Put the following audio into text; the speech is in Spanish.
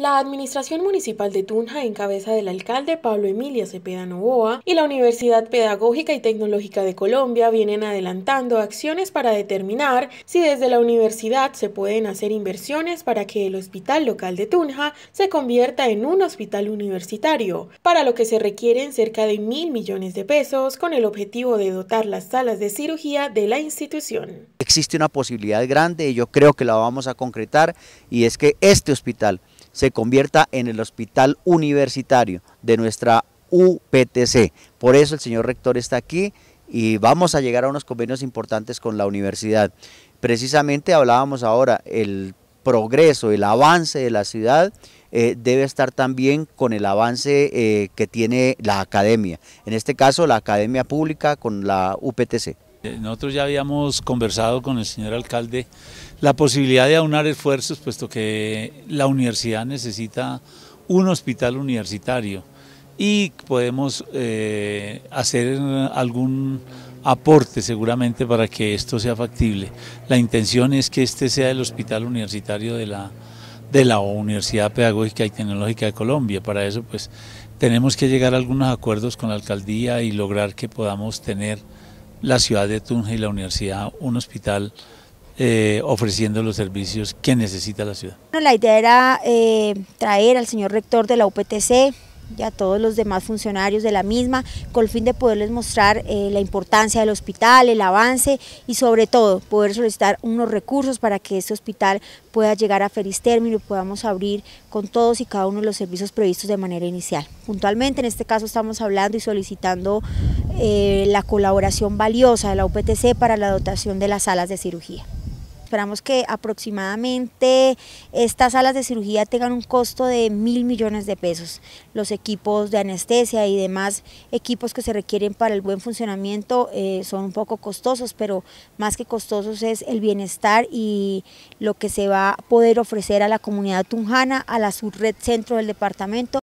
La Administración Municipal de Tunja, en cabeza del alcalde Pablo Emilia Cepeda Novoa, y la Universidad Pedagógica y Tecnológica de Colombia vienen adelantando acciones para determinar si desde la universidad se pueden hacer inversiones para que el hospital local de Tunja se convierta en un hospital universitario, para lo que se requieren cerca de mil millones de pesos con el objetivo de dotar las salas de cirugía de la institución. Existe una posibilidad grande y yo creo que la vamos a concretar y es que este hospital se convierta en el hospital universitario de nuestra UPTC. Por eso el señor rector está aquí y vamos a llegar a unos convenios importantes con la universidad. Precisamente hablábamos ahora, el progreso, el avance de la ciudad eh, debe estar también con el avance eh, que tiene la academia, en este caso la academia pública con la UPTC. Eh, nosotros ya habíamos conversado con el señor alcalde la posibilidad de aunar esfuerzos, puesto que la universidad necesita un hospital universitario y podemos eh, hacer algún aporte seguramente para que esto sea factible. La intención es que este sea el hospital universitario de la, de la Universidad Pedagógica y Tecnológica de Colombia. Para eso pues tenemos que llegar a algunos acuerdos con la alcaldía y lograr que podamos tener la ciudad de Tunja y la universidad un hospital eh, ofreciendo los servicios que necesita la ciudad. Bueno, la idea era eh, traer al señor rector de la UPTC y a todos los demás funcionarios de la misma, con el fin de poderles mostrar eh, la importancia del hospital, el avance y sobre todo poder solicitar unos recursos para que este hospital pueda llegar a feliz término y podamos abrir con todos y cada uno de los servicios previstos de manera inicial. Puntualmente en este caso estamos hablando y solicitando eh, la colaboración valiosa de la UPTC para la dotación de las salas de cirugía. Esperamos que aproximadamente estas salas de cirugía tengan un costo de mil millones de pesos. Los equipos de anestesia y demás equipos que se requieren para el buen funcionamiento eh, son un poco costosos, pero más que costosos es el bienestar y lo que se va a poder ofrecer a la comunidad tunjana, a la subred centro del departamento.